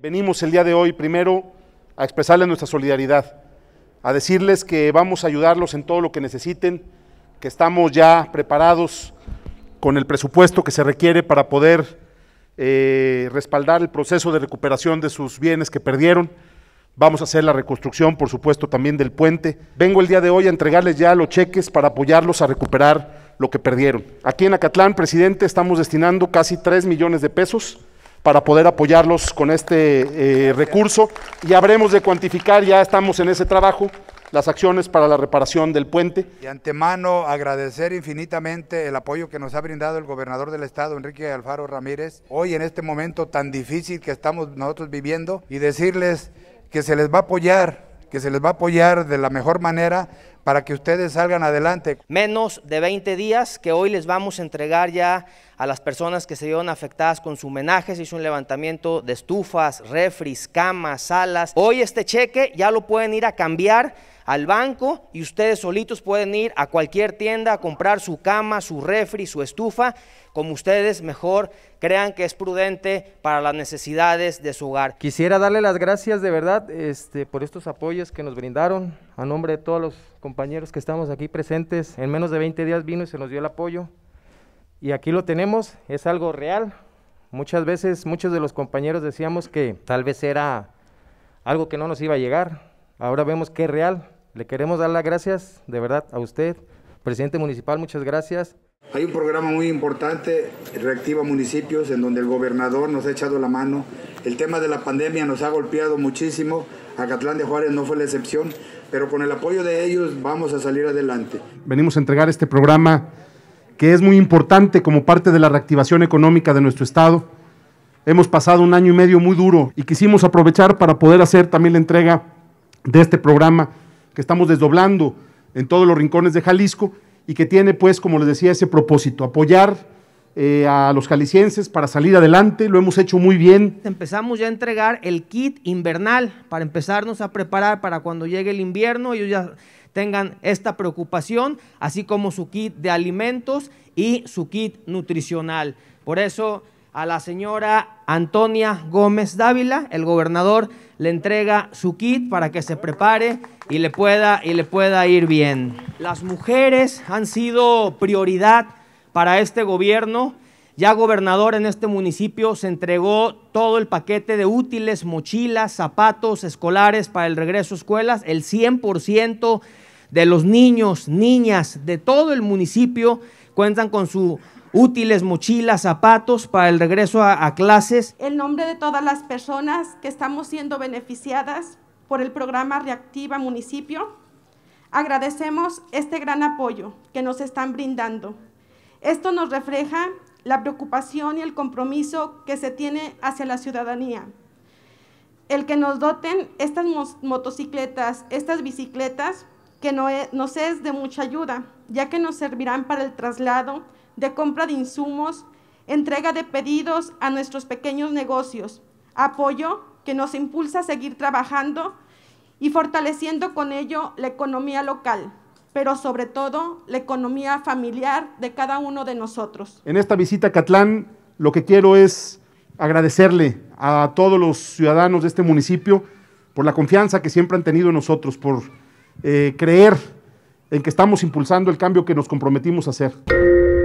Venimos el día de hoy primero a expresarles nuestra solidaridad, a decirles que vamos a ayudarlos en todo lo que necesiten, que estamos ya preparados con el presupuesto que se requiere para poder eh, respaldar el proceso de recuperación de sus bienes que perdieron. Vamos a hacer la reconstrucción, por supuesto, también del puente. Vengo el día de hoy a entregarles ya los cheques para apoyarlos a recuperar lo que perdieron. Aquí en Acatlán, presidente, estamos destinando casi 3 millones de pesos para poder apoyarlos con este eh, recurso y habremos de cuantificar, ya estamos en ese trabajo, las acciones para la reparación del puente. De antemano, agradecer infinitamente el apoyo que nos ha brindado el gobernador del estado, Enrique Alfaro Ramírez, hoy en este momento tan difícil que estamos nosotros viviendo, y decirles que se les va a apoyar, que se les va a apoyar de la mejor manera para que ustedes salgan adelante. Menos de 20 días que hoy les vamos a entregar ya a las personas que se vieron afectadas con su homenaje, se hizo un levantamiento de estufas, refris, camas, salas. Hoy este cheque ya lo pueden ir a cambiar al banco y ustedes solitos pueden ir a cualquier tienda a comprar su cama, su refri, su estufa, como ustedes mejor crean que es prudente para las necesidades de su hogar. Quisiera darle las gracias de verdad este, por estos apoyos que nos brindaron a nombre de todos los compañeros compañeros que estamos aquí presentes, en menos de 20 días vino y se nos dio el apoyo. Y aquí lo tenemos, es algo real. Muchas veces, muchos de los compañeros decíamos que tal vez era algo que no nos iba a llegar. Ahora vemos que es real. Le queremos dar las gracias, de verdad, a usted, presidente municipal, muchas gracias. Hay un programa muy importante, Reactiva Municipios, en donde el gobernador nos ha echado la mano. El tema de la pandemia nos ha golpeado muchísimo. Acatlán de Juárez no fue la excepción, pero con el apoyo de ellos vamos a salir adelante. Venimos a entregar este programa que es muy importante como parte de la reactivación económica de nuestro Estado. Hemos pasado un año y medio muy duro y quisimos aprovechar para poder hacer también la entrega de este programa que estamos desdoblando en todos los rincones de Jalisco y que tiene, pues, como les decía, ese propósito, apoyar eh, a los jaliscienses para salir adelante, lo hemos hecho muy bien. Empezamos ya a entregar el kit invernal para empezarnos a preparar para cuando llegue el invierno, ellos ya tengan esta preocupación, así como su kit de alimentos y su kit nutricional. Por eso a la señora Antonia Gómez Dávila, el gobernador le entrega su kit para que se prepare y le pueda, y le pueda ir bien. Las mujeres han sido prioridad para este gobierno. Ya gobernador en este municipio se entregó todo el paquete de útiles, mochilas, zapatos escolares para el regreso a escuelas, el 100% de los niños, niñas de todo el municipio cuentan con sus útiles, mochilas, zapatos para el regreso a, clases. El nombre de todas las personas que estamos siendo beneficiadas por el programa Reactiva Municipio. Agradecemos este gran apoyo que nos están brindando. Esto nos refleja la preocupación y el compromiso que se tiene hacia la ciudadanía. El que nos doten estas motocicletas, estas bicicletas, que no e-, nos es de mucha ayuda, ya que nos servirán para el traslado, de compra de insumos, entrega de pedidos a nuestros pequeños negocios, apoyo que nos impulsa a seguir trabajando y fortaleciendo con ello la economía local, pero sobre todo la economía familiar de cada uno de nosotros. En esta visita a Catlán, lo que quiero es agradecerle a todos los ciudadanos de este municipio por la confianza que siempre han tenido en nosotros, por eh, creer en que estamos impulsando el cambio que nos comprometimos a hacer.